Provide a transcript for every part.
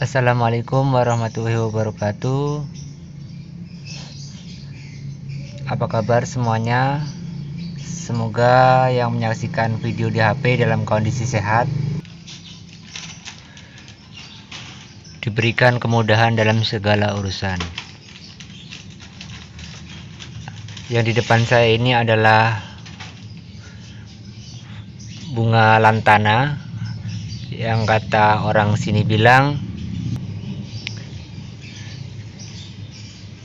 Assalamualaikum warahmatullahi wabarakatuh Apa kabar semuanya Semoga yang menyaksikan video di HP dalam kondisi sehat Diberikan kemudahan dalam segala urusan Yang di depan saya ini adalah Bunga lantana Yang kata orang sini bilang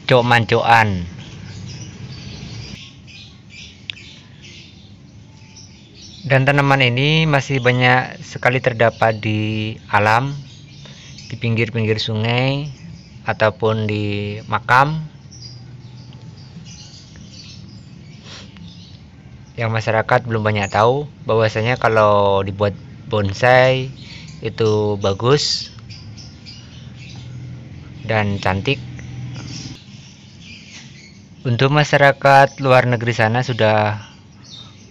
cok mancoan dan tanaman ini masih banyak sekali terdapat di alam di pinggir-pinggir sungai ataupun di makam yang masyarakat belum banyak tahu bahwasanya kalau dibuat bonsai itu bagus dan cantik untuk masyarakat luar negeri sana sudah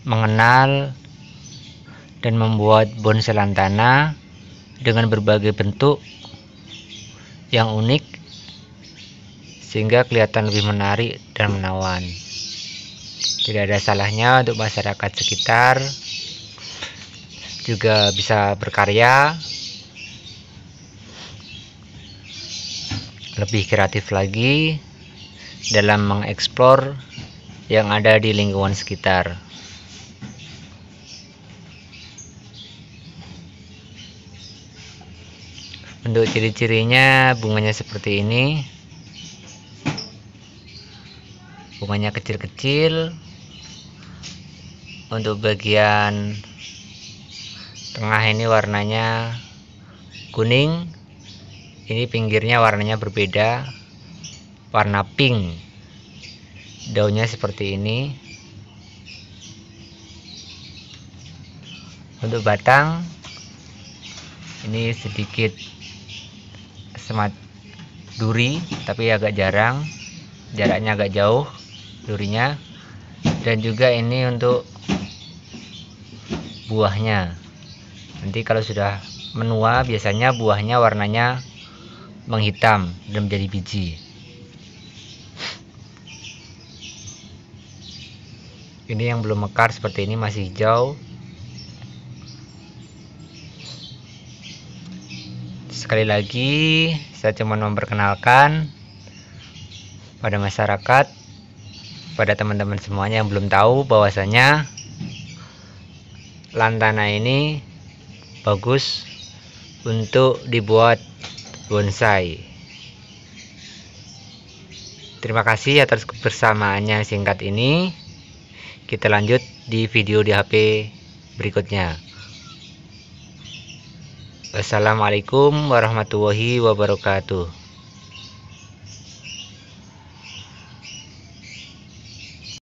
mengenal dan membuat bonsai lantana dengan berbagai bentuk yang unik sehingga kelihatan lebih menarik dan menawan tidak ada salahnya untuk masyarakat sekitar juga bisa berkarya lebih kreatif lagi dalam mengeksplor yang ada di lingkungan sekitar. Untuk ciri-cirinya bunganya seperti ini. Bunganya kecil-kecil. Untuk bagian tengah ini warnanya kuning. Ini pinggirnya warnanya berbeda, warna pink daunnya seperti ini untuk batang ini sedikit semat duri tapi agak jarang jaraknya agak jauh durinya dan juga ini untuk buahnya nanti kalau sudah menua biasanya buahnya warnanya menghitam dan menjadi biji ini yang belum mekar seperti ini masih hijau sekali lagi saya cuma memperkenalkan pada masyarakat pada teman-teman semuanya yang belum tahu bahwasanya lantana ini bagus untuk dibuat bonsai terima kasih atas kebersamaannya singkat ini kita lanjut di video di HP berikutnya. Wassalamualaikum warahmatullahi wabarakatuh.